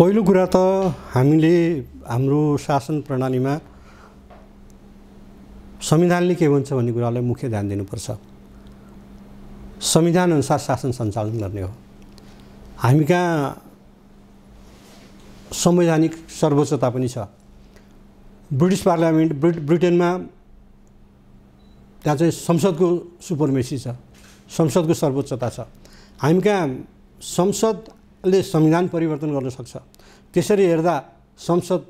पहिलो कुरा त हामीले हाम्रो शासन प्रणालीमा संविधानले के भन्छ भन्ने कुरालाई मुख्य ध्यान दिनुपर्छ संविधानअनुसार शासन सञ्चालन गर्ने हो हामी कहाँ संवैधानिक सर्वोच्चता पनि छ ब्रिटिस पार्लियामेन्ट ब्रिट ब्रिटेनमा त्यहाँ चाहिँ संसदको सुपरमेसी छ संसदको सर्वोच्चता छ हामी कहाँ संसद ले संविधान परिवर्तन गर्न सक्छ त्यसरी हेर्दा संसद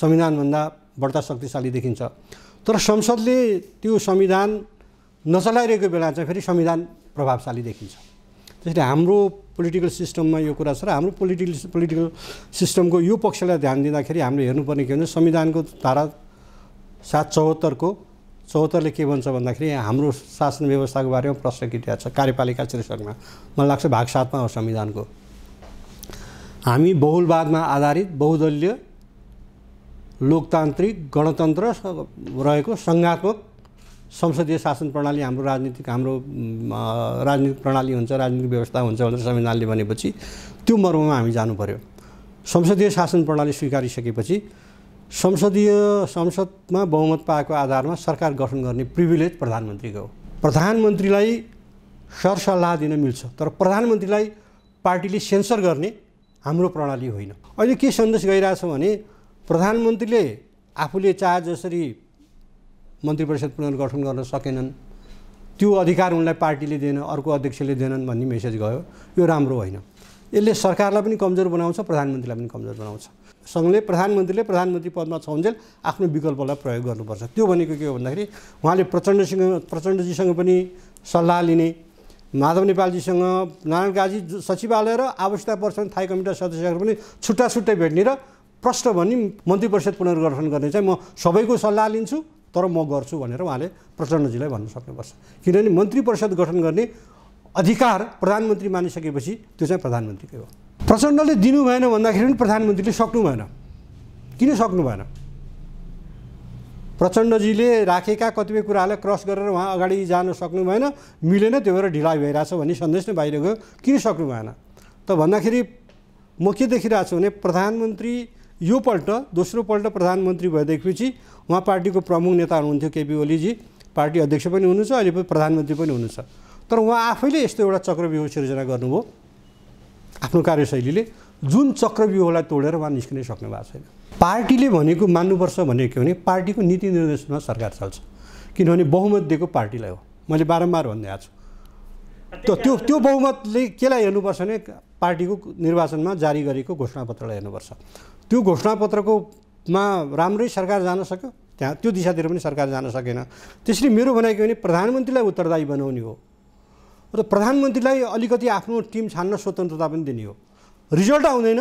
संविधानभन्दा बढ्ता शक्तिशाली देखिन्छ तर संसदले त्यो संविधान नचलाइरहेको बेला चाहिँ फेरि संविधान प्रभावशाली देखिन्छ त्यसले हाम्रो पोलिटिकल सिस्टममा यो कुरा छ र हाम्रो पोलिटिकल पोलिटिकल सिस्टमको यो पक्षलाई ध्यान दिँदाखेरि हामीले हेर्नुपर्ने के भन्छ संविधानको धारा सात चौहत्तरको चौहत्तरले के भन्छ भन्दाखेरि हाम्रो शासन व्यवस्थाको बारेमा प्रश्न किटिया छ कार्यपालिका शीर्षकमा मलाई लाग्छ भाग सातमा हो संविधानको हामी बहुलवादमा आधारित बहुदलीय लोकतान्त्रिक गणतन्त्र रहेको सङ्घात्मक संसदीय शासन प्रणाली हाम्रो राजनीतिक हाम्रो राजनीतिक प्रणाली हुन्छ राजनीतिक व्यवस्था हुन्छ भनेर संविधानले भनेपछि त्यो मर्ममा हामी जानु पऱ्यो संसदीय शासन प्रणाली स्वीकारिसकेपछि संसदीय संसदमा बहुमत पाएको आधारमा सरकार गठन गर्ने प्रिभिलेज प्रधानमन्त्रीको हो प्रधानमन्त्रीलाई सरसल्लाह दिन मिल्छ तर प्रधानमन्त्रीलाई पार्टीले सेन्सर गर्ने हाम्रो प्रणाली होइन अहिले के सन्देश गइरहेछ भने प्रधानमन्त्रीले आफूले चाहे जसरी मन्त्री परिषद पुनर्गठन गर्न सकेनन् त्यो अधिकार उनलाई पार्टीले दिएन अर्को अध्यक्षले दिएनन् भन्ने मेसेज गयो यो राम्रो होइन यसले सरकारलाई पनि कमजोर बनाउँछ प्रधानमन्त्रीलाई पनि कमजोर बनाउँछ सँगले प्रधानमन्त्रीले प्रधानमन्त्री पदमा छन्जेल आफ्नो विकल्पलाई प्रयोग गर्नुपर्छ त्यो भनेको के हो भन्दाखेरि उहाँले प्रचण्डसँग प्रचण्डजीसँग पनि सल्लाह लिने माधव नेपालजीसँग नारायण काजी सचिवालय र आवश्यकता पर्छन् थाई कमिटी सदस्यहरू पनि छुट्टा छुट्टै भेट्ने र प्रश्न भनी मन्त्री परिषद पुनर्गठन गर्ने चाहिँ म सबैको सल्लाह लिन्छु तर म गर्छु भनेर उहाँले प्रचण्डजीलाई भन्न सक्नुपर्छ किनभने मन्त्री परिषद गठन गर्ने अधिकार प्रधानमन्त्री मानिसकेपछि त्यो चाहिँ प्रधानमन्त्रीकै हो प्रचण्डले दिनु भएन भन्दाखेरि पनि प्रधानमन्त्रीले सक्नु भएन किन सक्नु भएन प्रचण्डजीले राखेका कतिपय कुराहरूलाई क्रस गरेर उहाँ अगाडि जान सक्नु भएन मिलेन त्यो भएर ढिलाइ भइरहेछ भन्ने सन्देश नै बाहिर गयो किन सक्नु भएन त भन्दाखेरि म के देखिरहेको छु भने प्रधानमन्त्री यो योपल्ट दोस्रोपल्ट प्रधानमन्त्री भएदेखिपछि उहाँ पार्टीको प्रमुख नेता हुनुहुन्थ्यो केपी ओलीजी पार्टी अध्यक्ष पनि हुनुहुन्छ अहिले पनि प्रधानमन्त्री पनि हुनुहुन्छ तर उहाँ आफैले यस्तो एउटा चक्रव्यूह सिर्जना गर्नुभयो आफ्नो कार्यशैलीले जुन चक्रव्यूहलाई तोडेर उहाँ निस्कनै सक्नु भएको छैन पार्टीले भनेको मान्नुपर्छ भनेको के भने पार्टीको नीति निर्देशनमा सरकार चल्छ किनभने बहुमत दिएको पार्टीलाई हो मैले बारम्बार भन्दै आएको छु त्यो त्यो त्यो बहुमतले केलाई हेर्नुपर्छ भने पार्टीको निर्वाचनमा जारी गरेको घोषणापत्रलाई हेर्नुपर्छ त्यो घोषणापत्रकोमा राम्रै सरकार जान सक्यो त्यहाँ त्यो दिशातिर पनि सरकार जान सकेन त्यसरी मेरो भनाइ के भने प्रधानमन्त्रीलाई उत्तरदायी बनाउने हो र प्रधानमन्त्रीलाई अलिकति आफ्नो टिम छान्न स्वतन्त्रता पनि दिने हो रिजल्ट आउँदैन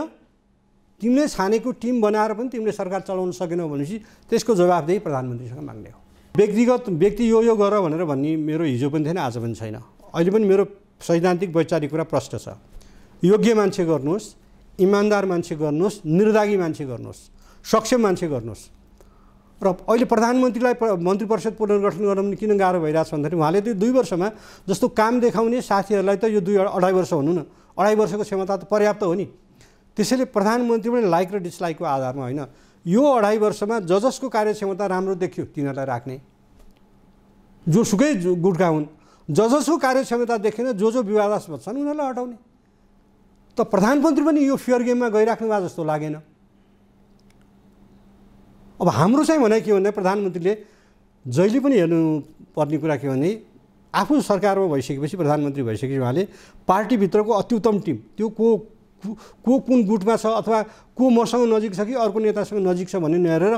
तिमीले छानेको टिम बनाएर पनि तिमीले सरकार चलाउन सकेनौ भनेपछि त्यसको जवाबदेही प्रधानमन्त्रीसँग माग्ने हो व्यक्तिगत व्यक्ति यो यो गर भनेर भन्ने मेरो हिजो पनि थिएन आज पनि छैन अहिले पनि मेरो सैद्धान्तिक वैचारिक कुरा प्रष्ट छ योग्य मान्छे गर्नुहोस् इमान्दार मान्छे गर्नुहोस् निर्दागी मान्छे गर्नुहोस् सक्षम मान्छे गर्नुहोस् र अहिले प्रधानमन्त्रीलाई मन्त्री परिषद पुनर्गठन गर्न पनि किन गाह्रो भइरहेछ भन्दाखेरि उहाँले त्यो दुई वर्षमा जस्तो काम देखाउने साथीहरूलाई त यो दुई अढाई वर्ष हुनु न अढाई वर्षको क्षमता त पर्याप्त हो नि त्यसैले प्रधानमन्त्री पनि लाइक र डिसलाइकको आधारमा होइन यो अढाई वर्षमा ज जसको कार्यक्षमता राम्रो देखियो तिनीहरूलाई राख्ने जोसुकै गुटका हुन् ज जसको कार्यक्षमता देखेन जो जो विवादास्पद छन् उनीहरूलाई हटाउने त प्रधानमन्त्री पनि यो फियर गेममा गइराख्नुभएको जस्तो लागेन अब हाम्रो चाहिँ भने के भन्दा प्रधानमन्त्रीले जहिले पनि पर्ने कुरा के भने आफू सरकारमा भइसकेपछि प्रधानमन्त्री भइसकेपछि उहाँले पार्टीभित्रको अत्युत्तम टिम त्यो को को कुन गुटमा छ अथवा को मसँग नजिक छ कि अर्को नेतासँग नजिक छ भन्ने नहेरेर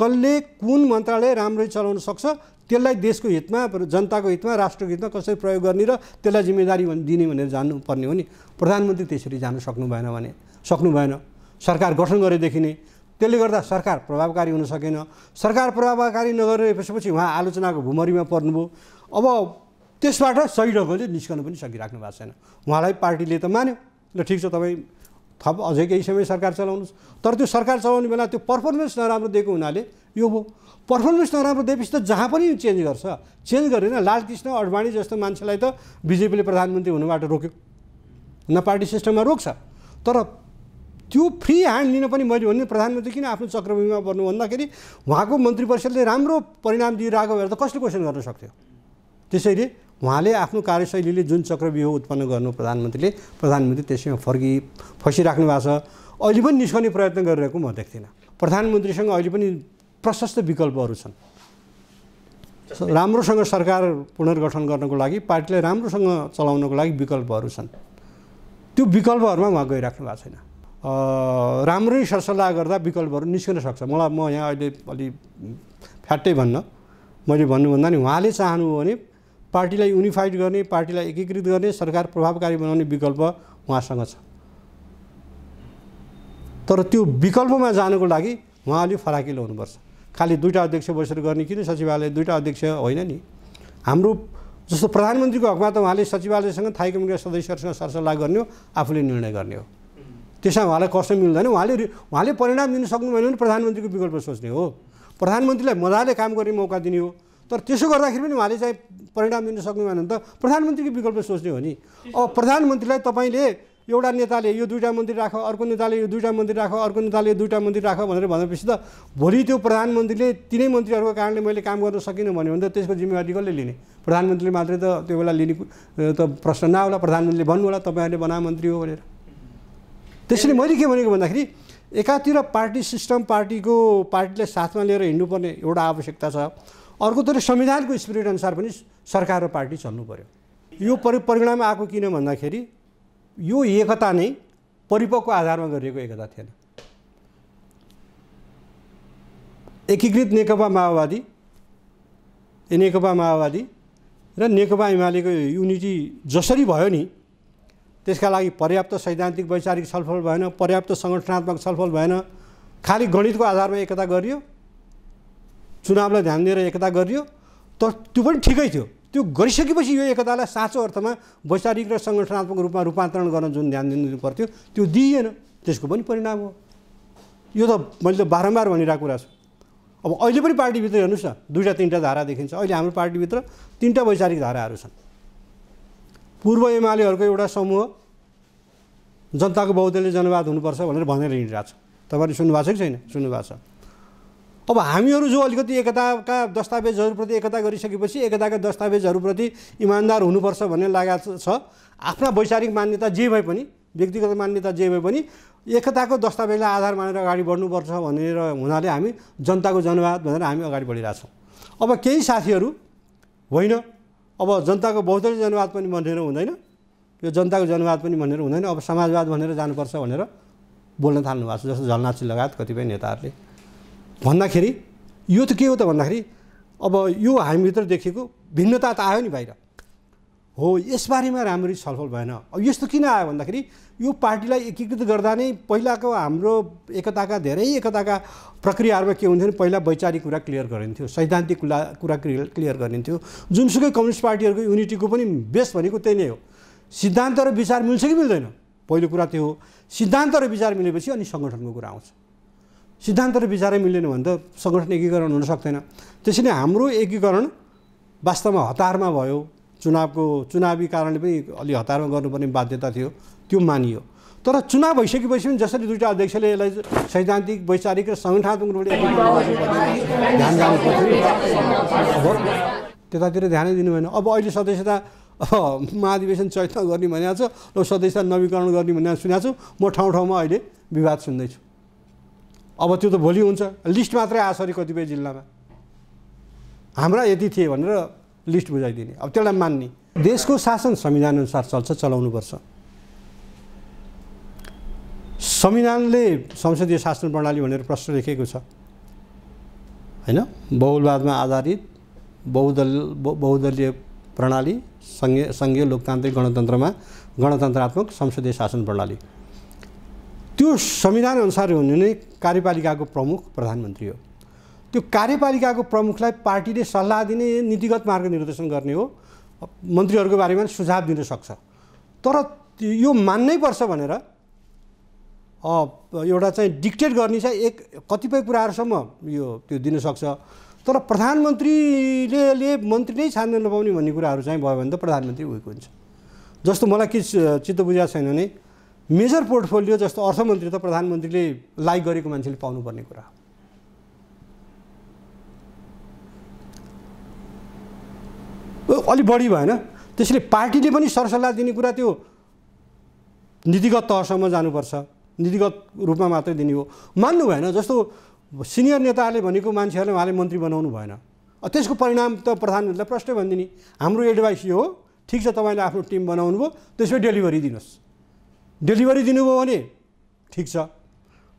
कसले कुन मन्त्रालय राम्ररी चलाउन सक्छ त्यसलाई देशको हितमा जनताको हितमा राष्ट्रको हितमा कसरी प्रयोग गर्ने र त्यसलाई जिम्मेदारी दिने भनेर जान्नुपर्ने हो नि प्रधानमन्त्री त्यसरी जानु सक्नु भएन भने सक्नु भएन सरकार गठन गरेदेखि नै त्यसले गर्दा सरकार प्रभावकारी हुन सकेन सरकार प्रभावकारी नगरेपछि उहाँ आलोचनाको भुमरीमा पर्नुभयो अब त्यसबाट सही ढङ्गले निस्कनु पनि सकिराख्नु भएको छैन उहाँलाई पार्टीले त मान्यो ल ठिक छ तपाईँ थप अझै केही समय सरकार चलाउनुहोस् तर त्यो सरकार चलाउने बेला त्यो पर्फर्मेन्स नराम्रो दिएको हुनाले यो हो पर्फर्मेन्स नराम्रो दिएपछि त जहाँ पनि चेन्ज गर्छ चेन्ज गरेन लालकृष्ण अडवाणी जस्तो मान्छेलाई त बिजेपीले प्रधानमन्त्री हुनुबाट रोक्यो न पार्टी सिस्टममा रोक्छ तर त्यो फ्री ह्यान्ड लिन पनि मैले भने प्रधानमन्त्री किन आफ्नो चक्रभूमिमा पर्नु भन्दाखेरि उहाँको मन्त्री परिषदले राम्रो परिणाम दिइरहेको भएर त कसले क्वेसन गर्न सक्थ्यो त्यसैले उहाँले आफ्नो कार्यशैलीले जुन चक्रव्यूह उत्पन्न गर्नु प्रधानमन्त्रीले प्रधानमन्त्री त्यसैमा फर्कि फसिराख्नु भएको छ अहिले पनि निस्कने प्रयत्न गरिरहेको म देख्दिनँ प्रधानमन्त्रीसँग अहिले पनि प्रशस्त विकल्पहरू छन् राम्रोसँग सरकार पुनर्गठन गर्नको लागि पार्टीलाई राम्रोसँग चलाउनको लागि विकल्पहरू छन् त्यो विकल्पहरूमा उहाँ गइराख्नु भएको छैन राम्रै सरसल्लाह गर्दा विकल्पहरू निस्कन सक्छ मलाई म यहाँ अहिले अलि फ्याट्टै भन्न मैले भन्नुभन्दा नि उहाँले चाहनु हो भने पार्टीलाई युनिफाइड गर्ने पार्टीलाई एकीकृत गर्ने सरकार प्रभावकारी बनाउने विकल्प उहाँसँग छ तर त्यो विकल्पमा जानको लागि उहाँ अलिक फराकिलो हुनुपर्छ खालि दुईवटा अध्यक्ष बसेर गर्ने किन सचिवालय दुईवटा अध्यक्ष होइन नि हाम्रो जस्तो प्रधानमन्त्रीको हकमा त उहाँले सचिवालयसँग थाई कमिटीका सदस्यहरूसँग सरसल्लाह गर्ने हो आफूले निर्णय गर्ने हो त्यसमा उहाँलाई कष्ट मिल्दैन उहाँले उहाँले परिणाम दिन सक्नु भने प्रधानमन्त्रीको विकल्प सोच्ने हो प्रधानमन्त्रीलाई मजाले काम गर्ने मौका दिने हो तर त्यसो गर्दाखेरि पनि उहाँले चाहिँ परिणाम दिन सक्नु भएन भने त प्रधानमन्त्रीको विकल्प सोच्ने हो नि अब प्रधानमन्त्रीलाई तपाईँले एउटा नेताले यो दुईवटा मन्त्री राख अर्को नेताले यो दुईवटा मन्त्री राख अर्को नेताले यो दुईवटा मन्त्री राख भनेर भनेपछि त भोलि त्यो प्रधानमन्त्रीले तिनै मन्त्रीहरूको कारणले मैले काम गर्न सकिनँ भन्यो भने त त्यसको जिम्मेवारी कसले लिने प्रधानमन्त्रीले मात्रै त त्यो बेला लिने त प्रश्न नआउला प्रधानमन्त्रीले भन्नु होला तपाईँहरूले बना मन्त्री हो भनेर त्यसैले मैले के भनेको भन्दाखेरि एकातिर पार्टी सिस्टम पार्टीको पार्टीलाई साथमा लिएर हिँड्नुपर्ने एउटा आवश्यकता छ अर्कोतिर संविधानको स्पिरिट अनुसार पनि सरकार र पार्टी चल्नु पऱ्यो यो परि परिणाम आएको किन भन्दाखेरि यो एकता नै परिपक्व आधारमा गरिएको एकता थिएन एकीकृत नेकपा माओवादी नेकपा माओवादी र नेकपा एमालेको युनिटी जसरी भयो नि त्यसका लागि पर्याप्त सैद्धान्तिक वैचारिक छलफल भएन पर्याप्त सङ्गठनात्मक छलफल भएन खालि गणितको आधारमा एकता गरियो चुनावलाई ध्यान दिएर एकता गरियो तर त्यो पनि ठिकै थियो त्यो गरिसकेपछि यो एकतालाई साँचो अर्थमा वैचारिक र सङ्गठनात्मक रूपमा रूपान्तरण गर्न जुन ध्यान दिनु पर्थ्यो त्यो दिइएन त्यसको पनि परिणाम हो यो त मैले त बारम्बार भनिरहेको कुरा छु अब अहिले पनि पार्टीभित्र हेर्नुहोस् न दुईवटा तिनवटा धारा देखिन्छ अहिले हाम्रो पार्टीभित्र तिनवटा वैचारिक धाराहरू छन् पूर्व एमालेहरूको एउटा समूह जनताको बहुदलीय जनवाद हुनुपर्छ भनेर भनेर हिँडिरहेको छ तपाईँले सुन्नुभएको छ कि छैन सुन्नुभएको छ अब हामीहरू जो अलिकति एकताका दस्तावेजहरूप्रति एकता गरिसकेपछि एकताका दस्तावेजहरूप्रति इमान्दार हुनुपर्छ भन्ने लागेको छ आफ्ना वैचारिक मान्यता जे भए पनि व्यक्तिगत मान्यता जे भए पनि एकताको दस्तावेजलाई आधार मानेर अगाडि बढ्नुपर्छ भनेर हुनाले हामी जनताको जनवाद भनेर हामी अगाडि बढिरहेछौँ अब केही साथीहरू होइन अब जनताको बहुदलीय जनवाद पनि भनेर हुँदैन यो जनताको जनवाद पनि भनेर हुँदैन अब समाजवाद भनेर जानुपर्छ भनेर बोल्न थाल्नु भएको छ जस्तो झलनाची लगायत कतिपय नेताहरूले भन्दाखेरि यो त के हो त भन्दाखेरि अब यो हामीभित्र देखेको भिन्नता त आयो नि बाहिर हो यसबारेमा राम्ररी छलफल भएन अब यस्तो किन आयो भन्दाखेरि यो पार्टीलाई एकीकृत गर्दा नै पहिलाको हाम्रो एकताका धेरै एकताका प्रक्रियाहरूमा के हुन्थ्यो भने पहिला वैचारिक कुरा क्लियर गरिन्थ्यो सैद्धान्तिक कुरा कुरा क्लियर गरिन्थ्यो जुनसुकै कम्युनिस्ट पार्टीहरूको युनिटीको पनि बेस भनेको त्यही नै हो सिद्धान्त र विचार मिल्छ कि मिल्दैन पहिलो कुरा त्यो हो सिद्धान्त र विचार मिलेपछि अनि सङ्गठनको कुरा आउँछ सिद्धान्त र विचारै मिलेन भने त सङ्गठन एकीकरण हुन सक्दैन त्यसैले हाम्रो एकीकरण वास्तवमा हतारमा भयो चुनावको चुनावी कारणले पनि अलि हतारमा गर्नुपर्ने बाध्यता थियो त्यो मानियो तर चुनाव भइसकेपछि पनि जसरी दुईवटा अध्यक्षले यसलाई सैद्धान्तिक वैचारिक र सङ्गठनात्मक रूपले ध्यान जानुपर्छ अब त्यतातिर ध्यानै दिनु भएन अब अहिले सदस्यता महाधिवेशन चैतमा गर्ने भनिएको छ र सदस्यता नवीकरण गर्ने भनिरहेको सुनेको छु म ठाउँ ठाउँमा अहिले विवाद सुन्दैछु अब त्यो त भोलि हुन्छ लिस्ट मात्रै आसरी कतिपय जिल्लामा हाम्रा यति थिए भनेर लिस्ट बुझाइदिने अब त्यसलाई मान्ने देशको शासन संविधानअनुसार चल्छ चलाउनुपर्छ संविधानले संसदीय शासन प्रणाली भनेर प्रश्न लेखेको छ होइन बहुलवादमा आधारित बहुदल बहुदलीय प्रणाली सङ्घीय सङ्घीय लोकतान्त्रिक गणतन्त्रमा गणतन्त्रात्मक संसदीय शासन प्रणाली त्यो संविधान अनुसार हुने नै कार्यपालिकाको प्रमुख प्रधानमन्त्री हो त्यो कार्यपालिकाको प्रमुखलाई पार्टीले सल्लाह दिने नीतिगत मार्ग निर्देशन गर्ने हो मन्त्रीहरूको बारेमा सुझाव दिन सक्छ तर यो मान्नै पर्छ भनेर एउटा चाहिँ डिक्टेट गर्ने चाहिँ एक कतिपय कुराहरूसम्म यो त्यो दिनसक्छ तर प्रधानमन्त्रीले मन्त्री नै छान्न नपाउने भन्ने कुराहरू चाहिँ भयो भने त प्रधानमन्त्री उयो हुन्छ जस्तो मलाई के चित्त बुझाएको छैन भने मेजर पोर्टफोलियो जस्तो अर्थमन्त्री त प्रधानमन्त्रीले लाइक गरेको मान्छेले पाउनुपर्ने कुरा हो अलिक बढी भएन त्यसैले पार्टीले पनि सरसल्लाह दिने कुरा त्यो नीतिगत तहसम्म जानुपर्छ नीतिगत रूपमा मात्रै दिने हो मान्नु भएन जस्तो सिनियर नेताहरूले भनेको मान्छेहरूले उहाँले मन्त्री बनाउनु भएन त्यसको परिणाम त प्रधानमन्त्रीलाई प्रष्टै भनिदिने हाम्रो एडभाइस यो हो ठिक छ तपाईँले आफ्नो टिम बनाउनु भयो त्यसमै डेलिभरी दिनुहोस् डेलिभरी दिनुभयो भने ठिक छ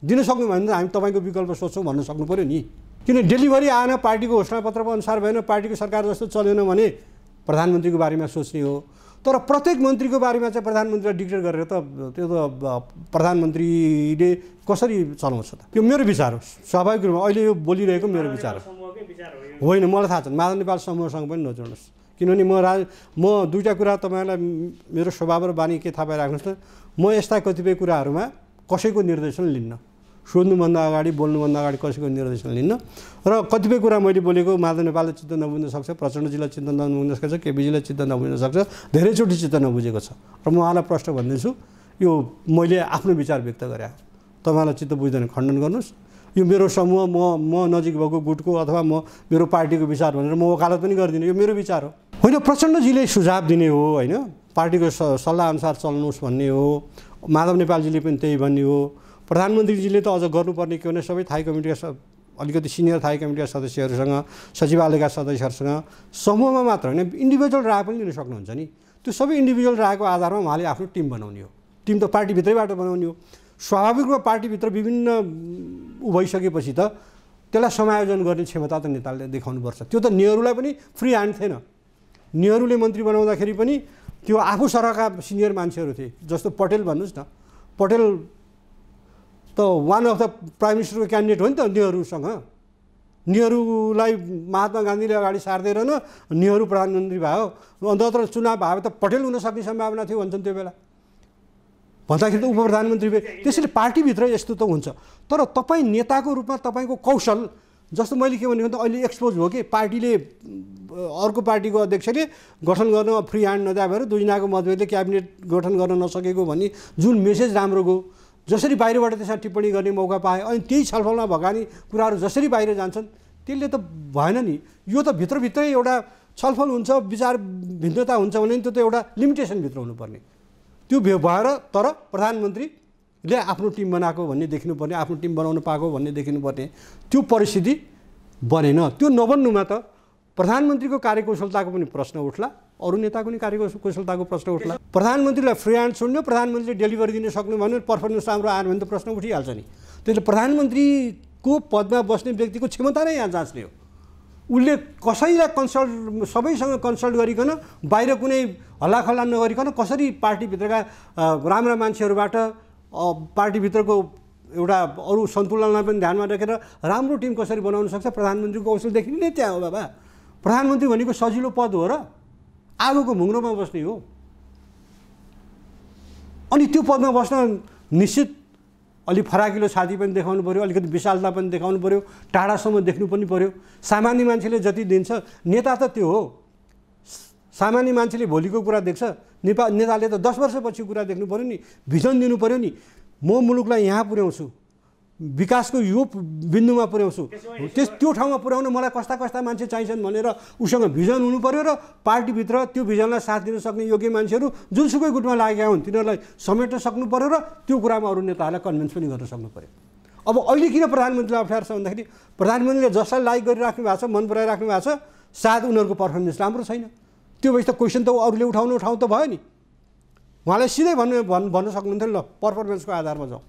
दिन सक्नु भने त हामी तपाईँको विकल्प सोध्छौँ भन्न सक्नु पऱ्यो नि किन डेलिभरी आएन पार्टीको घोषणापत्रको अनुसार भएन पार्टीको सरकार जस्तो चलेन भने प्रधानमन्त्रीको बारेमा सोच्ने हो तर प्रत्येक मन्त्रीको बारेमा चाहिँ प्रधानमन्त्रीलाई डिक्लेयर गरेर त त्यो त प्रधानमन्त्रीले कसरी चलाउँछ त त्यो मेरो विचार हो स्वाभाविक रूपमा अहिले यो बोलिरहेको मेरो विचार हो होइन मलाई थाहा छ माधव नेपाल समूहसँग पनि नजोड्नुहोस् किनभने म राज म दुईवटा कुरा तपाईँहरूलाई मेरो स्वभाव र बानी के थाहा पाइराख्नुहोस् त म यस्ता कतिपय कुराहरूमा कसैको निर्देशन लिन्न सोध्नुभन्दा अगाडि बोल्नुभन्दा अगाडि कसैको निर्देशन लिन्न र कतिपय कुरा मैले बोलेको माधव नेपालले चित्त नबुझ्न सक्छ प्रचण्डजीलाई चित्त नबुझ्न सक्छ केपीजीलाई चित्त नबुझ्न सक्छ धेरैचोटि चित्त नबुझेको छ र म उहाँलाई प्रश्न भन्दैछु यो मैले आफ्नो विचार व्यक्त गरेँ तपाईँलाई चित्त बुझ्दैन खण्डन गर्नुहोस् यो मेरो समूह म म नजिक भएको गुटको अथवा म मेरो पार्टीको विचार भनेर म वकालत पनि गर्दिनँ यो मेरो विचार हो होइन प्रचण्डजीले सुझाव दिने हो होइन पार्टीको सल्लाहअनुसार चल्नुहोस् भन्ने हो माधव नेपालजीले पनि त्यही भन्ने हो प्रधानमन्त्रीजीले त अझ गर्नुपर्ने के भने सबै थाई कमिटीका अलिकति सिनियर थाई कमिटीका सदस्यहरूसँग सचिवालयका सदस्यहरूसँग समूहमा मात्र होइन इन्डिभिजुअल राय पनि लिन सक्नुहुन्छ नि त्यो सबै इन्डिभिजुअल रायको आधारमा उहाँले आफ्नो टिम बनाउने हो टिम त पार्टीभित्रैबाट बनाउने हो स्वाभाविक रूपमा पार्टीभित्र विभिन्न ऊ भइसकेपछि त त्यसलाई समायोजन गर्ने क्षमता त नेताले देखाउनुपर्छ त्यो त नेहरूलाई पनि फ्री ह्यान्ड थिएन नेहरूले मन्त्री बनाउँदाखेरि पनि त्यो आफू सरहका सिनियर मान्छेहरू थिए जस्तो पटेल भन्नुहोस् न पटेल त वान अफ द प्राइम मिनिस्टरको क्यान्डिडेट हो नि त नेहरूसँग नेहरूलाई महात्मा गान्धीले अगाडि सार्दैन नेहरू प्रधानमन्त्री भयो अन्त चुनाव भए त पटेल हुन सक्ने सम्भावना थियो भन्छन् त्यो बेला भन्दाखेरि त उप प्रधानमन्त्री भए त्यसैले पार्टीभित्र यस्तो त हुन्छ तर तपाईँ नेताको रूपमा तपाईँको कौशल जस्तो मैले के भनेको त अहिले एक्सपोज भयो कि पार्टीले अर्को पार्टीको अध्यक्षले गठन गर्नमा फ्री ह्यान्ड नदिए भएर दुईजनाको मतभेदले क्याबिनेट गठन गर्न नसकेको भन्ने जुन मेसेज राम्रो गयो जसरी बाहिरबाट त्यसमा टिप्पणी गर्ने मौका पाएँ अनि त्यही छलफलमा भगानी कुराहरू जसरी बाहिर जान्छन् त्यसले त भएन नि यो त भित्रभित्रै एउटा छलफल हुन्छ विचार भिन्नता हुन्छ भने त्यो त एउटा लिमिटेसनभित्र हुनुपर्ने त्यो व्यवहार तर प्रधानमन्त्रीले आफ्नो टिम बनाएको भन्ने पर्ने आफ्नो टिम बनाउनु पाएको भन्ने देखिनुपर्ने त्यो परिस्थिति बनेन त्यो नबन्नुमा त प्रधानमन्त्रीको कार्यकुशलताको पनि प्रश्न उठला अरू नेताको पनि कार्यकुशलताको प्रश्न उठला प्रधानमन्त्रीलाई फ्री ह्यान्ड छोड्ने प्रधानमन्त्रीले डेलिभरी दिन सक्नु भने पर्फर्मेन्स राम्रो आयो भने त प्रश्न उठिहाल्छ नि त्यसले प्रधानमन्त्रीको पदमा बस्ने व्यक्तिको क्षमता नै यहाँ जाँच्ने हो उसले कसैलाई कन्सल्ट सबैसँग कन्सल्ट गरिकन बाहिर कुनै हल्लाखल्ला नगरिकन कसरी पार्टीभित्रका राम्रा मान्छेहरूबाट पार्टीभित्रको एउटा अरू सन्तुलनलाई पनि ध्यानमा राखेर राम्रो टिम कसरी बनाउन सक्छ प्रधानमन्त्रीको औसलदेखि नै त्यहाँ हो बाबा प्रधानमन्त्री भनेको सजिलो पद हो र आगोको मुङ्रोमा बस्ने हो अनि त्यो पदमा बस्न निश्चित अलिक फराकिलो छाती पनि देखाउनु पऱ्यो अलिकति विशालता पनि देखाउनु पऱ्यो टाढासम्म देख्नु पनि पऱ्यो सामान्य मान्छेले जति दिन्छ नेता त त्यो हो सामान्य मान्छेले भोलिको कुरा देख्छ नेपाल नेताले त दस वर्षपछि कुरा देख्नु पऱ्यो नि भिजन दिनु पऱ्यो नि म मुलुकलाई यहाँ पुर्याउँछु विकासको यो बिन्दुमा पुर्याउँछु त्यस त्यो ठाउँमा पुर्याउन मलाई कस्ता कस्ता मान्छे चाहिन्छन् भनेर उसँग भिजन हुनु पऱ्यो र पार्टीभित्र त्यो भिजनलाई साथ दिन सक्ने योग्य मान्छेहरू जुनसुकै गुटमा लागेका हुन् तिनीहरूलाई समेट्न सक्नु पऱ्यो र त्यो कुरामा अरू नेताहरूलाई कन्भिन्स पनि गर्न सक्नु पऱ्यो अब अहिले किन प्रधानमन्त्रीलाई अप्ठ्यारो छ भन्दाखेरि प्रधानमन्त्रीले जसलाई लाइक गरिराख्नु भएको छ मन पराइराख्नु भएको छ सायद उनीहरूको पर्फर्मेन्स राम्रो छैन त्यो भएपछि त क्वेसन त अरूले उठाउनु ठाउँ त भयो नि उहाँलाई सिधै भन्नु भन् भन्न सक्नुहुन्थ्यो ल पर्फर्मेन्सको आधारमा जाउँ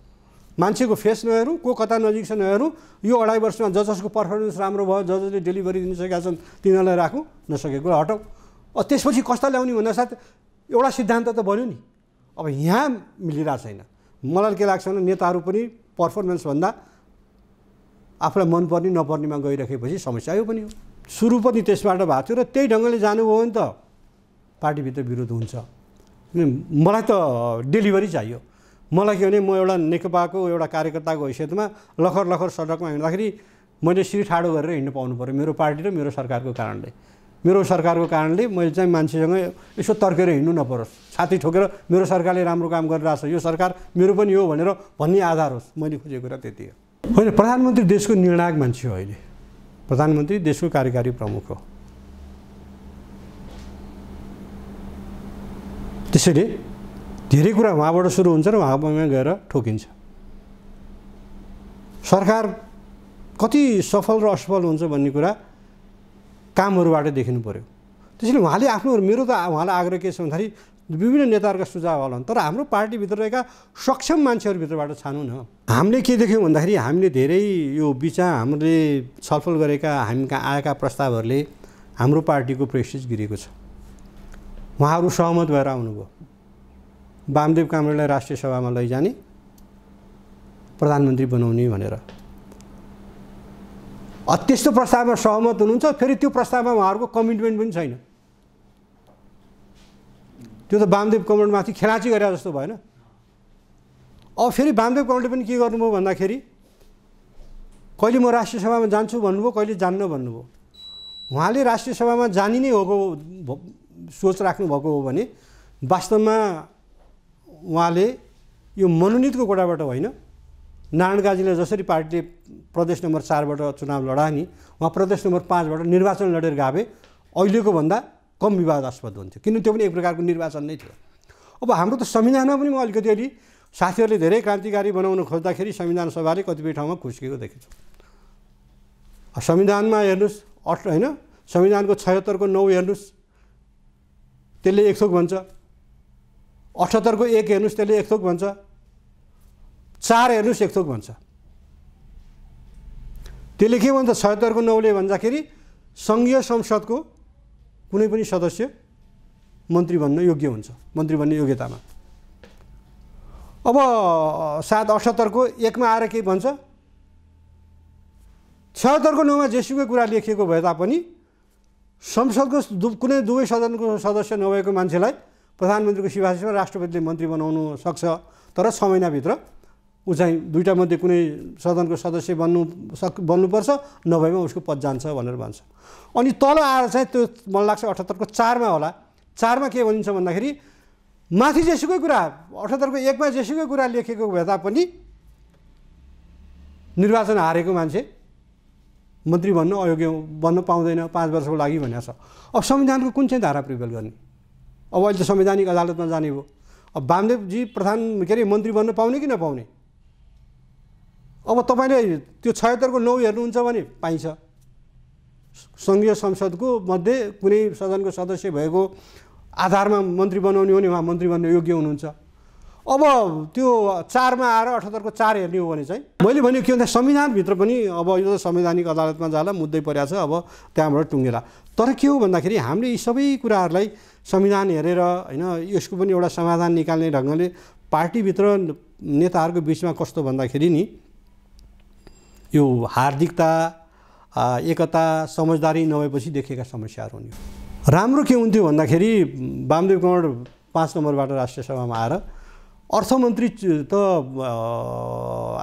मान्छेको फेस नहेरौँ को कता नजिक छ नहेरौँ यो अढाई वर्षमा ज जसको पर्फर्मेन्स राम्रो भयो जसले डेलिभरी दिनसकेका छन् तिनीहरूलाई राखौँ नसकेको हटाउँ त्यसपछि कस्ता ल्याउने भन्दा साथ एउटा सिद्धान्त त बन्यो नि अब यहाँ मिलिरहेको छैन मलाई के लाग्छ भने नेताहरू पनि पर्फर्मेन्सभन्दा आफूलाई मनपर्ने नपर्नेमा गइराखेपछि समस्या यो पनि हो सुरु पनि त्यसबाट भएको थियो र त्यही ढङ्गले जानुभयो भने त पार्टीभित्र विरोध हुन्छ मलाई त डेलिभरी चाहियो मलाई के भने म एउटा नेकपाको एउटा कार्यकर्ताको हैसियतमा लखर लखर सडकमा हिँड्दाखेरि मैले श्री ठाडो गरेर हिँड्नु पाउनु पऱ्यो मेरो पार्टी र मेरो सरकारको कारणले मेरो सरकारको कारणले मैले चाहिँ मान्छेसँग यसो तर्केर हिँड्नु नपरोस् छाती ठोकेर मेरो सरकारले राम्रो काम गरिरहेको यो सरकार मेरो पनि हो भनेर भन्ने आधार होस् मैले खोजेको कुरा त्यति हो होइन प्रधानमन्त्री देशको निर्णायक मान्छे हो अहिले प्रधानमन्त्री देशको कार्यकारी प्रमुख हो त्यसैले धेरै कुरा उहाँबाट सुरु हुन्छ र उहाँमा गएर ठोकिन्छ सरकार कति सफल र असफल हुन्छ भन्ने कुरा कामहरूबाट देखिनु पऱ्यो त्यसैले उहाँले आफ्नो मेरो त उहाँलाई आग्रह के छ भन्दाखेरि विभिन्न नेताहरूका सुझाव होला तर हाम्रो पार्टीभित्र रहेका सक्षम मान्छेहरूभित्रबाट छानु न हामीले के देख्यौँ भन्दाखेरि हामीले धेरै यो विचार हामीले छलफल गरेका हामी कहाँ आएका प्रस्तावहरूले हाम्रो पार्टीको प्रेस्टिज गिरेको छ उहाँहरू सहमत भएर आउनुभयो वामदेव कामरेडलाई राष्ट्रिय सभामा लैजाने प्रधानमन्त्री बनाउने भनेर त्यस्तो प्रस्तावमा सहमत हुनुहुन्छ फेरि त्यो प्रस्तावमा उहाँहरूको कमिटमेन्ट पनि छैन त्यो त वामदेव कमरेडमाथि खेलाची गरे जस्तो भएन अब फेरि वामदेव कमरेडले पनि के गर्नुभयो भन्दाखेरि कहिले म राष्ट्रिय सभामा जान्छु भन्नुभयो कहिले जान्न भन्नुभयो उहाँले राष्ट्रिय सभामा जानी नै होको सोच राख्नुभएको हो भने वास्तवमा उहाँले यो मनोनितको कोटाबाट होइन नारायण गाजीले जसरी पार्टीले प्रदेश नम्बर चारबाट चुनाव लडा नि उहाँ प्रदेश नम्बर पाँचबाट निर्वाचन लडेर गए अहिलेको भन्दा कम विवादास्पद हुन्थ्यो किन त्यो पनि एक प्रकारको निर्वाचन नै थियो अब हाम्रो त संविधानमा पनि म अलिकति अलि साथीहरूले धेरै क्रान्तिकारी बनाउन खोज्दाखेरि संविधान सभाले कतिपय ठाउँमा खुस्किएको देखिन्छ संविधानमा हेर्नुहोस् अठ होइन संविधानको छयत्तरको नौ हेर्नुहोस् त्यसले एक थोक भन्छ अठहत्तरको एक हेर्नुहोस् त्यसले एक थोक भन्छ चार हेर्नुहोस् एक थोक भन्छ त्यसले के भन्छ छत्तरको नौले भन्दाखेरि सङ्घीय संसदको कुनै पनि सदस्य मन्त्री भन्न योग्य हुन्छ मन्त्री भन्ने योग्यतामा अब सात अठहत्तरको एकमा आएर के भन्छ छत्तरको नौमा जेसुकै कुरा लेखिएको भए तापनि संसदको कुनै दुवै सदनको सदस्य नभएको मान्छेलाई प्रधानमन्त्रीको सिफारिसमा राष्ट्रपतिले मन्त्री बनाउनु सक्छ तर छ महिनाभित्र ऊ चाहिँ दुइटा मध्ये कुनै सदनको सदस्य बन्नु सक बन्नुपर्छ नभएमा उसको पद जान्छ भनेर भन्छ अनि तल आएर चाहिँ त्यो मलाई लाग्छ अठहत्तरको चारमा होला चारमा के भनिन्छ भन्दाखेरि माथि जेसुकै कुरा अठहत्तरको एकमा जेसुकै कुरा लेखेको भए तापनि निर्वाचन हारेको मान्छे मन्त्री भन्नु अयोग्य बन्न पाउँदैन पाँच वर्षको लागि भनेको छ अब संविधानको कुन चाहिँ धारा प्रिभेल गर्ने अब अहिले त संवैधानिक अदालतमा जाने भयो अब वामदेवजी प्रधान के अरे मन्त्री बन्न पाउने कि नपाउने अब तपाईँले त्यो छयत्तरको नौ हेर्नुहुन्छ भने पाइन्छ सङ्घीय संसदको मध्ये कुनै सदनको सदस्य भएको आधारमा मन्त्री बनाउने हो नि उहाँ मन्त्री बन्न योग्य हुनुहुन्छ अब त्यो चारमा आएर अठहत्तरको चार हेर्ने हो भने चाहिँ मैले भनेको के भन्दा संविधानभित्र पनि अब यो त संवैधानिक अदालतमा जाला मुद्दै परेको छ अब त्यहाँबाट टुङ्गेला तर के हो भन्दाखेरि हामीले यी सबै कुराहरूलाई संविधान हेरेर होइन यसको पनि एउटा समाधान निकाल्ने ढङ्गले पार्टीभित्र नेताहरूको बिचमा कस्तो भन्दाखेरि नि यो हार्दिकता एकता समझदारी नभएपछि देखेका समस्याहरू हुने राम्रो के हुन्थ्यो भन्दाखेरि वामदेव कौँड पाँच नम्बरबाट राष्ट्रिय सभामा आएर अर्थमन्त्री त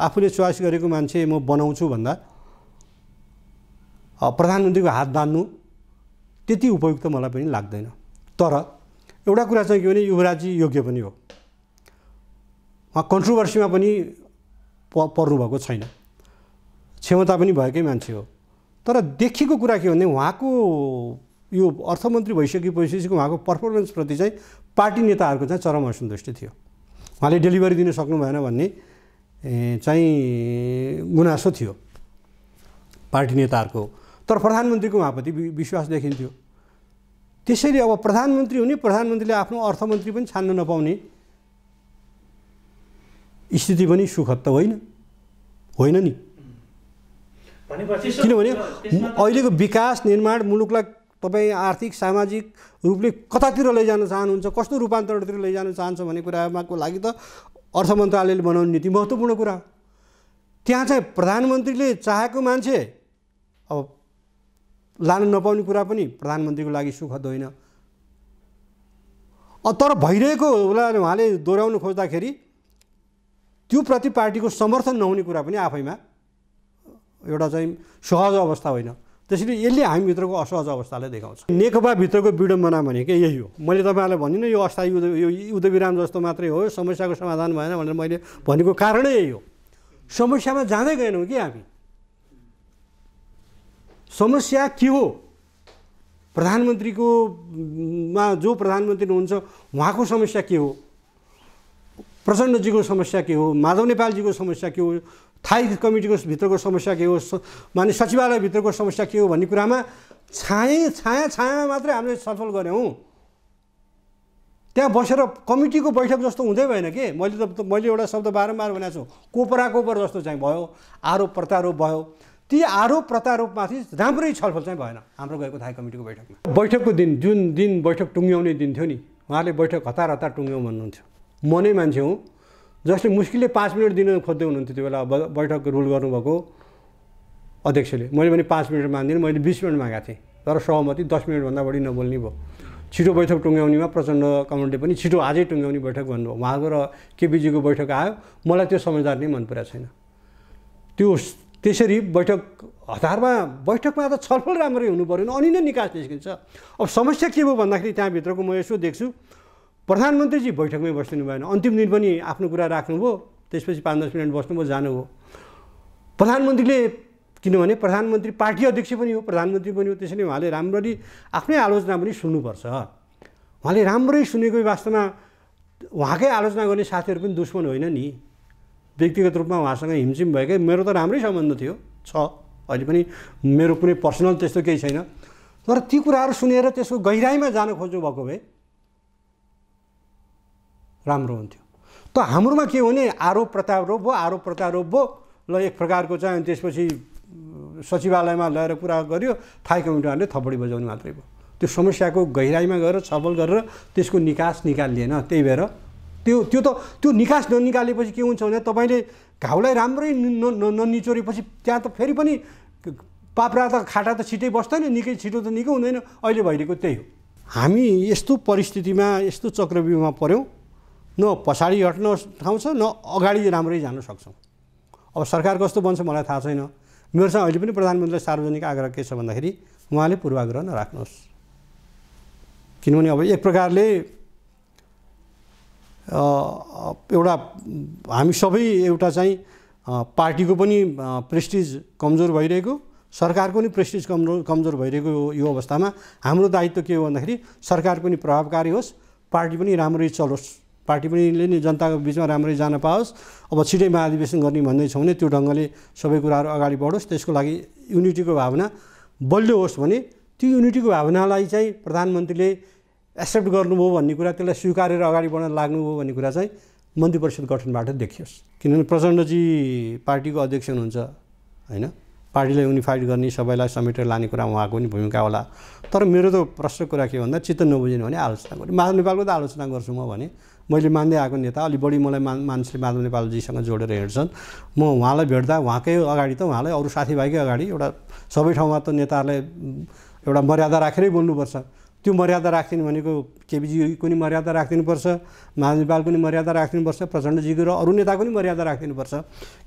आफूले चोइस गरेको मान्छे म बनाउँछु भन्दा प्रधानमन्त्रीको हात बाँध्नु त्यति उपयुक्त मलाई पनि लाग्दैन तर एउटा कुरा चाहिँ के भने युवराजी योग्य पनि हो उहाँ कन्ट्रोभर्सीमा पनि प पर्नुभएको छैन क्षमता पनि भएकै मान्छे हो तर देखेको कुरा के भने उहाँको यो अर्थमन्त्री भइसकेपछि उहाँको पर्फर्मेन्सप्रति चाहिँ पार्टी नेताहरूको चाहिँ चरम असन्तुष्टि थियो उहाँले डेलिभरी दिन सक्नु भएन भन्ने चाहिँ गुनासो थियो पार्टी नेताहरूको तर प्रधानमन्त्रीको उहाँप्रति विश्वास देखिन्थ्यो त्यसरी अब प्रधानमन्त्री हुने प्रधानमन्त्रीले आफ्नो अर्थमन्त्री पनि छान्न नपाउने स्थिति पनि सुखद त होइन होइन नि किनभने अहिलेको विकास निर्माण मुलुकलाई तपाईँ आर्थिक सामाजिक रूपले कतातिर लैजान चाहनुहुन्छ कस्तो रूपान्तरणतिर लैजान चाहन्छ भन्ने कुरामाको लागि त अर्थ मन्त्रालयले बनाउने नीति महत्त्वपूर्ण कुरा हो त्यहाँ चाहिँ प्रधानमन्त्रीले चाहेको मान्छे अब लान नपाउने कुरा पनि प्रधानमन्त्रीको लागि सुखद होइन तर भइरहेको उहाँले दोहोऱ्याउनु खोज्दाखेरि त्यो प्रति पार्टीको समर्थन नहुने कुरा पनि आफैमा एउटा चाहिँ सहज अवस्था होइन त्यसैले यसले हामीभित्रको असहज अवस्थालाई देखाउँछ नेकपाभित्रको विडम्बना भनेको यही हो मैले तपाईँहरूलाई भनिनँ यो अस्थायी युद्ध यो युद्धविराम जस्तो मात्रै हो समस्याको समाधान भएन भनेर मैले भनेको कारणै यही हो समस्यामा जाँदै गएनौँ कि हामी समस्या के हो प्रधानमन्त्रीकोमा जो प्रधानमन्त्री हुनुहुन्छ उहाँको समस्या के हो प्रचण्डजीको समस्या के हो माधव नेपालजीको समस्या के हो थाई कमिटीको भित्रको समस्या के हो माने सचिवालयभित्रको समस्या के हो भन्ने कुरामा छाए छाया छायामा मात्रै हामीले सफल गऱ्यौँ त्यहाँ बसेर कमिटीको बैठक जस्तो हुँदै भएन के मैले त मैले एउटा शब्द बारम्बार भनेको छु कोपरा कोपर जस्तो चाहिँ भयो आरोप प्रत्यारोप भयो ती आरोप प्रत्यारोपमाथि राम्रै छलफल चाहिँ भएन हाम्रो गएको थाहा कमिटीको बैठकमा बैठकको दिन जुन दिन बैठक टुङ्ग्याउने दिन थियो नि उहाँले बैठक हतार हतार टुङ्ग्याउँ भन्नुहुन्थ्यो म नै मान्छे हुँ जसले मुस्किलले पाँच मिनट दिन खोज्दै हुनुहुन्थ्यो त्यो बेला बैठक रुल गर्नुभएको अध्यक्षले मैले पनि पाँच मिनट मान्दिनँ मैले बिस मिनट मागेको थिएँ तर सहमति दस मिनटभन्दा बढी नबोल्ने भयो छिटो बैठक टुङ्ग्याउनेमा प्रचण्ड कमलले पनि छिटो आजै टुङ्ग्याउने बैठक भन्नुभयो उहाँको र केपिजीको बैठक आयो मलाई त्यो समझदार नै मन परेको छैन त्यो त्यसरी बैठक हतारमा बैठकमा त छलफल राम्रै हुनु पऱ्यो अनि नै निकास निस्किन्छ अब समस्या के भयो भन्दाखेरि त्यहाँभित्रको म यसो देख्छु प्रधानमन्त्रीजी बैठकमै बस्नु भएन अन्तिम दिन पनि आफ्नो कुरा राख्नुभयो त्यसपछि पाँच दस मिनट बस्नुभयो जानुभयो प्रधानमन्त्रीले किनभने प्रधानमन्त्री पार्टी अध्यक्ष पनि हो प्रधानमन्त्री पनि हो त्यसैले उहाँले राम्ररी आफ्नै आलोचना पनि सुन्नुपर्छ उहाँले राम्रै सुनेको वास्तवमा उहाँकै आलोचना गर्ने साथीहरू पनि दुश्मन होइन नि व्यक्तिगत रूपमा उहाँसँग हिमसिम भएकै मेरो त राम्रै सम्बन्ध थियो छ अहिले पनि मेरो कुनै पर्सनल त्यस्तो केही छैन तर ती कुराहरू सुनेर त्यसको गहिराइमा जान खोज्नु भएको भए राम्रो हुन्थ्यो त हाम्रोमा के हुने आरोप प्रत्यारोप भयो आरोप प्रत्यारोप भयो ल एक प्रकारको चाहिँ त्यसपछि सचिवालयमा ल्याएर कुरा गर्यो थाई कमिटीहरूले थपडी बजाउनु मात्रै भयो त्यो समस्याको गहिराइमा गएर छलफल गरेर त्यसको निकास निकालिएन त्यही भएर त्यो त्यो त त्यो निकास ननिकालेपछि के हुन्छ भने तपाईँले घाउलाई राम्रै न ननिचोरेपछि त्यहाँ त फेरि पनि पाप्रा त खाटा त छिटै बस्दैन निकै छिटो त निकै हुँदैन अहिले भइरहेको त्यही हो हामी यस्तो परिस्थितिमा यस्तो चक्रव्यूहमा पऱ्यौँ न पछाडि हट्न ठाउँ छ न अगाडि राम्रै जान सक्छौँ अब सरकार कस्तो बन्छ मलाई थाहा छैन मेरोसँग अहिले पनि प्रधानमन्त्रीलाई सार्वजनिक आग्रह के छ भन्दाखेरि उहाँले पूर्वाग्रह नराख्नुहोस् किनभने अब एक प्रकारले एउटा हामी सबै एउटा चाहिँ पार्टीको पनि प्रेस्टिज कमजोर भइरहेको सरकारको पनि प्रेस्टिज कमजोर कमजोर भइरहेको यो अवस्थामा हाम्रो दायित्व के हो भन्दाखेरि सरकार पनि प्रभावकारी होस् पार्टी पनि राम्ररी चलोस् पार्टी पनि नै जनताको बिचमा राम्ररी जान पाओस् अब छिटै महाधिवेशन गर्ने भन्दैछौँ भने त्यो ढङ्गले सबै कुराहरू अगाडि बढोस् त्यसको लागि युनिटीको भावना बलियो होस् भने त्यो युनिटीको भावनालाई चाहिँ प्रधानमन्त्रीले एक्सेप्ट गर्नुभयो भन्ने कुरा त्यसलाई स्वीकारेर अगाडि बढ्न लाग्नुभयो भन्ने कुरा चाहिँ मन्त्री परिषद गठनबाट देखियोस् किनभने प्रचण्डजी पार्टीको अध्यक्ष हुनुहुन्छ होइन पार्टीलाई युनिफाइड गर्ने सबैलाई समेटेर लाने कुरा उहाँको पनि भूमिका होला तर मेरो त प्रश्न कुरा के भन्दा चित्त नबुझिनु भने आलोचना गर्ने माधव नेपालको त आलोचना गर्छु म भने मैले मान्दै आएको नेता अलि बढी मलाई मान मान्छेले माधव नेपालजीसँग जोडेर हेर्छन् म उहाँलाई भेट्दा उहाँकै अगाडि त उहाँलाई अरू साथीभाइकै अगाडि एउटा सबै ठाउँमा त नेताहरूलाई एउटा मर्यादा राखेरै बोल्नुपर्छ त्यो मर्यादा राखिदिनु भनेको केपिजीको नि मर्यादा राखिदिनुपर्छ महानिपालको नि मर्यादा राखिदिनुपर्छ प्रचण्डजीको र अरू नेताको नि मर्यादा राखिदिनुपर्छ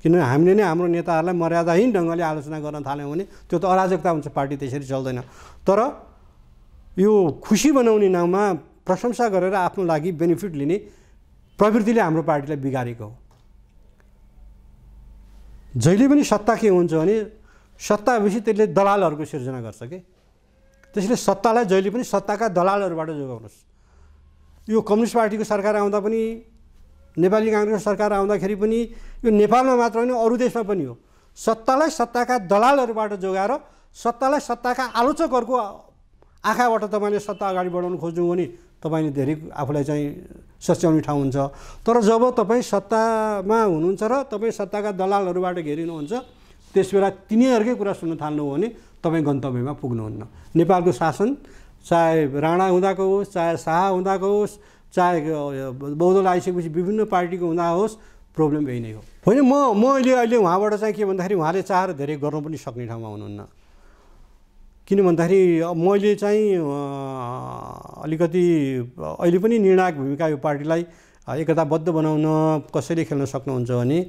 किनभने हामीले नै हाम्रो नेताहरूलाई मर्यादाहीन ढङ्गले आलोचना गर्न थाल्यौँ भने त्यो त अराजकता हुन्छ पार्टी त्यसरी चल्दैन तर यो खुसी बनाउने नाउँमा प्रशंसा गरेर आफ्नो लागि बेनिफिट लिने प्रवृत्तिले हाम्रो पार्टीलाई बिगारेको हो जहिले पनि सत्ता के हुन्छ भने सत्ता भएपछि त्यसले दलालहरूको सिर्जना गर्छ कि त्यसैले सत्तालाई जहिले पनि सत्ताका दलालहरूबाट जोगाउनुहोस् यो कम्युनिस्ट पार्टीको सरकार आउँदा पनि नेपाली काङ्ग्रेसको सरकार आउँदाखेरि पनि यो नेपालमा मात्र होइन अरू देशमा पनि हो सत्तालाई सत्ताका दलालहरूबाट जोगाएर सत्तालाई सत्ताका आलोचकहरूको आँखाबाट तपाईँले सत्ता अगाडि बढाउनु खोज्नु भने तपाईँले धेरै आफूलाई चाहिँ सच्याउने ठाउँ हुन्छ तर जब तपाईँ सत्तामा हुनुहुन्छ र तपाईँ सत्ताका दलालहरूबाट घेरिनुहुन्छ त्यसबेला तिनीहरूकै कुरा सुन्न थाल्नु हो भने तपाईँ गन्तव्यमा पुग्नुहुन्न नेपालको शासन चाहे राणा हुँदाको होस् चाहे शाह हुँदाको होस् चाहे बौद्धल आइसकेपछि विभिन्न पार्टीको हुँदा होस् प्रब्लम यही नै हो होइन म म अहिले अहिले उहाँबाट चाहिँ के भन्दाखेरि उहाँले चाहेर धेरै गर्न पनि सक्ने ठाउँमा हुनुहुन्न किन भन्दाखेरि मैले चाहिँ अलिकति अहिले पनि निर्णायक भूमिका यो पार्टीलाई एकताबद्ध बनाउन कसरी खेल्न सक्नुहुन्छ भने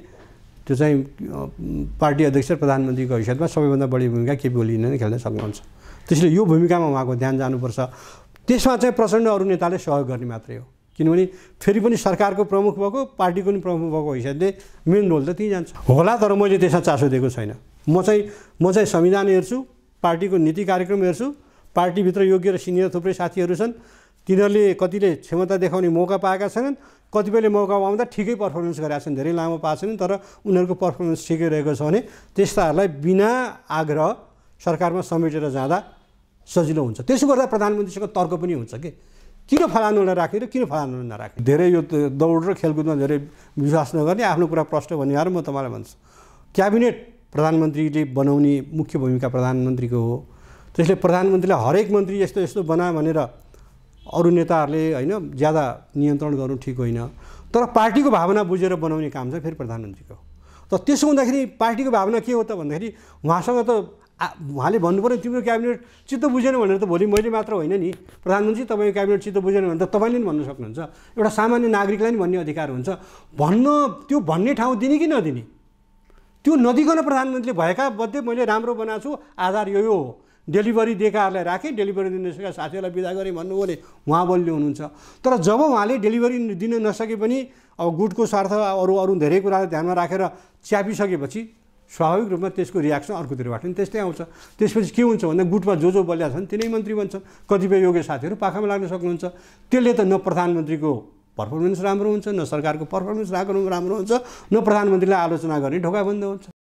त्यो चाहिँ पार्टी अध्यक्ष र प्रधानमन्त्रीको हैसियतमा सबैभन्दा बढी भूमिका केपी ओलीले नै खेल्न सक्नुहुन्छ त्यसले यो भूमिकामा उहाँको ध्यान जानुपर्छ त्यसमा चाहिँ प्रचण्ड अरू नेताले सहयोग गर्ने मात्रै हो किनभने फेरि पनि सरकारको प्रमुख भएको पार्टीको पनि प्रमुख भएको हैसियतले मेन रोल त त्यहीँ जान्छ होला तर मैले त्यसमा चासो दिएको छैन म चाहिँ म चाहिँ संविधान हेर्छु पार्टीको नीति कार्यक्रम हेर्छु पार्टीभित्र योग्य र सिनियर थुप्रै साथीहरू छन् तिनीहरूले कतिले क्षमता देखाउने मौका पाएका छैनन् कतिपयले मौकामा आउँदा ठिकै पर्फर्मेन्स गरेका छन् धेरै लामो पाएको छैनन् तर उनीहरूको पर्फर्मेन्स ठिकै रहेको छ भने त्यस्ताहरूलाई बिना आग्रह सरकारमा समेटेर जाँदा सजिलो हुन्छ त्यसो गर्दा प्रधानमन्त्रीसँग तर्क पनि हुन्छ कि किन फलानुलाई राख्ने र किन फलानुलाई नराख्ने धेरै यो दौड र खेलकुदमा धेरै विश्वास नगर्ने आफ्नो कुरा प्रष्ट भन्ने आएर म तपाईँलाई भन्छु क्याबिनेट प्रधानमन्त्रीले बनाउने मुख्य भूमिका प्रधानमन्त्रीको हो त्यसले प्रधानमन्त्रीलाई हरेक मन्त्री यस्तो यस्तो बना भनेर अरू नेताहरूले होइन ज्यादा नियन्त्रण गर्नु ठिक होइन तर पार्टीको भावना बुझेर बनाउने काम छ फेरि प्रधानमन्त्रीको तर त्यसो हुँदाखेरि पार्टीको भावना के हो त भन्दाखेरि उहाँसँग त उहाँले भन्नुपऱ्यो तिम्रो क्याबिनेट चित्त बुझेन भनेर त भोलि मैले मात्र होइन नि प्रधानमन्त्री तपाईँको क्याबिनेट चित्त बुझेन भने त तपाईँले पनि भन्न सक्नुहुन्छ एउटा सामान्य नागरिकलाई पनि भन्ने अधिकार हुन्छ भन्न त्यो भन्ने ठाउँ दिने कि नदिने त्यो नदिकन प्रधानमन्त्रीले भएका मध्ये मैले राम्रो बनाएको छु आधार यो हो डेलिभरी दिएकाहरूलाई राखेँ डेलिभरी दिन नसकेका साथीहरूलाई विदा गरेँ भन्नु भने उहाँ बलियो हुनुहुन्छ तर जब उहाँले डेलिभरी दिन नसके पनि अब गुटको स्वार्थ अरू अरू धेरै कुरालाई ध्यानमा राखेर च्यापिसकेपछि स्वाभाविक रूपमा त्यसको रियाक्सन अर्कोतिरबाट पनि त्यस्तै आउँछ त्यसपछि के हुन्छ भन्दा गुटमा जो जो बलिया छन् तिनै मन्त्री बन्छन् कतिपय योग्य साथीहरू पाखामा लाग्न सक्नुहुन्छ त्यसले त न प्रधानमन्त्रीको पर्फर्मेन्स राम्रो हुन्छ न सरकारको पर्फर्मेन्स राम्रो हुन्छ न प्रधानमन्त्रीलाई आलोचना गर्ने ढोका बन्द हुन्छ